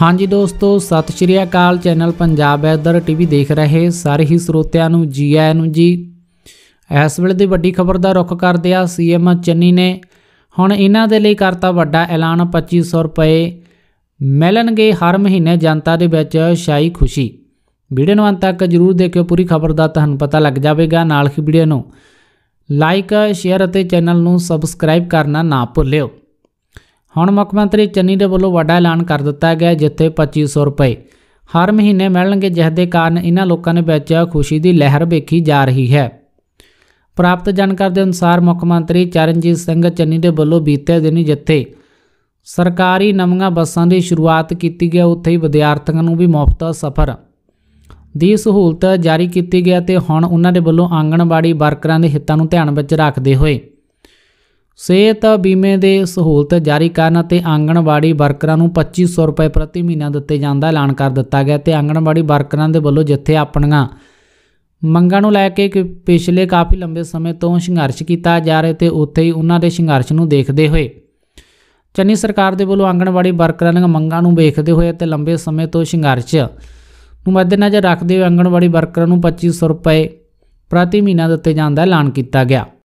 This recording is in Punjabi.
ਹਾਂਜੀ ਦੋਸਤੋ ਸਤਿ ਸ਼੍ਰੀ ਅਕਾਲ ਚੈਨਲ ਪੰਜਾਬ ਵੈਦਰ ਟੀਵੀ ਦੇਖ ਰਹੇ ਸਾਰੇ ਹੀ ਸਰੋਤਿਆਂ ਨੂੰ ਜੀ ਆਇਆਂ ਨੂੰ ਜੀ ਇਸ ਵੇਲੇ ਦੀ ਵੱਡੀ ਖਬਰ ਦਾ ਰੁਖ ਕਰਦੇ ਆ ਸੀਐਮ ਚੰਨੀ ਨੇ ਹੁਣ ਇਹਨਾਂ ਦੇ ਲਈ ਕਰਤਾ ਵੱਡਾ ਐਲਾਨ 2500 ਰੁਪਏ ਮਿਲਣਗੇ ਹਰ ਮਹੀਨੇ ਜਨਤਾ ਦੇ ਵਿੱਚ ਸ਼ਾਈ ਖੁਸ਼ੀ ਵੀਡੀਓ ਨੂੰ ਅੰਤ ਤੱਕ ਜਰੂਰ ਦੇਖਿਓ ਪੂਰੀ ਖਬਰ ਦਾ ਤੁਹਾਨੂੰ ਪਤਾ ਲੱਗ ਜਾਵੇਗਾ ਨਾਲ ਹੀ ਵੀਡੀਓ ਨੂੰ ਲਾਈਕ ਸ਼ੇਅਰ ਅਤੇ ਚੈਨਲ ਨੂੰ ਸਬਸਕ੍ਰਾਈਬ ਕਰਨਾ ਨਾ ਭੁੱਲਿਓ ਹੁਣ ਮੁੱਖ ਮੰਤਰੀ ਚੰਨੀ ਦੇ ਵੱਲੋਂ ਵੱਡਾ ਐਲਾਨ ਕਰ ਦਿੱਤਾ ਗਿਆ ਜਿੱਥੇ 2500 ਰੁਪਏ ਹਰ ਮਹੀਨੇ ਮਿਲਣਗੇ ਜਿਸ ਦੇ ਕਾਰਨ ਇਹਨਾਂ ਲੋਕਾਂ ਨੇ ਵਿੱਚ ਖੁਸ਼ੀ ਦੀ ਲਹਿਰ ਵੇਖੀ ਜਾ ਰਹੀ ਹੈ ਪ੍ਰਾਪਤ ਜਾਣਕਾਰੀ ਦੇ ਅਨੁਸਾਰ ਮੁੱਖ ਮੰਤਰੀ ਚਰਨਜੀਤ ਸਿੰਘ ਚੰਨੀ ਦੇ ਵੱਲੋਂ ਬੀਤੇ ਦਿਨੀ ਜਿੱਥੇ ਸਰਕਾਰੀ ਨਵੀਆਂ ਬੱਸਾਂ ਦੀ ਸ਼ੁਰੂਆਤ ਕੀਤੀ ਗਈ ਉੱਥੇ ਹੀ ਵਿਦਿਆਰਥੀਆਂ ਨੂੰ ਵੀ ਮੁਫਤ ਸਫ਼ਰ ਦੀ ਸਹੂਲਤ ਜਾਰੀ ਕੀਤੀ ਗਈ ਤੇ ਹੁਣ ਉਹਨਾਂ ਦੇ ਵੱਲੋਂ ਆਂਗਣਵਾੜੀ ਵਰਕਰਾਂ ਦੇ ਹਿੱਤਾਂ ਨੂੰ ਧਿਆਨ ਵਿੱਚ ਰੱਖਦੇ ਹੋਏ ਸਿਹਤ ਬੀਮੇ ਦੇ ਸਹੂਲਤ ਜਾਰੀ ਕਰਨ ਅਤੇ ਆਂਗਣਵਾੜੀ ਵਰਕਰਾਂ ਨੂੰ 2500 ਰੁਪਏ ਪ੍ਰਤੀ ਮਹੀਨਾ ਦਿੱਤੇ ਜਾਂਦਾ ਐਲਾਨ ਕਰ ਦਿੱਤਾ ਗਿਆ ਤੇ ਆਂਗਣਵਾੜੀ ਵਰਕਰਾਂ ਦੇ ਵੱਲੋਂ ਜਿੱਥੇ ਆਪਣੀਆਂ ਮੰਗਾਂ ਨੂੰ ਲੈ ਕੇ ਪਿਛਲੇ ਕਾਫੀ ਲੰਬੇ ਸਮੇਂ ਤੋਂ ਸੰਘਰਸ਼ ਕੀਤਾ ਜਾ ਰਿਹਾ ਤੇ ਉੱਥੇ ਹੀ ਉਹਨਾਂ ਦੇ ਸੰਘਰਸ਼ ਨੂੰ ਦੇਖਦੇ ਹੋਏ ਚੰਨੀ ਸਰਕਾਰ ਦੇ ਵੱਲੋਂ ਆਂਗਣਵਾੜੀ ਵਰਕਰਾਂ ਦੀਆਂ ਮੰਗਾਂ ਨੂੰ ਵੇਖਦੇ ਹੋਏ ਤੇ ਲੰਬੇ ਸਮੇਂ ਤੋਂ ਸੰਘਰਸ਼ ਨੂੰ ਮੱਦੇਨਜ਼ਰ ਰੱਖਦੇ ਹੋਏ ਆਂਗਣਵਾੜੀ ਵਰਕਰਾਂ ਨੂੰ 2500 ਰੁਪਏ ਪ੍ਰਤੀ ਮਹੀਨਾ ਦਿੱਤੇ ਜਾਣ ਦਾ ਐਲਾਨ ਕੀਤਾ ਗਿਆ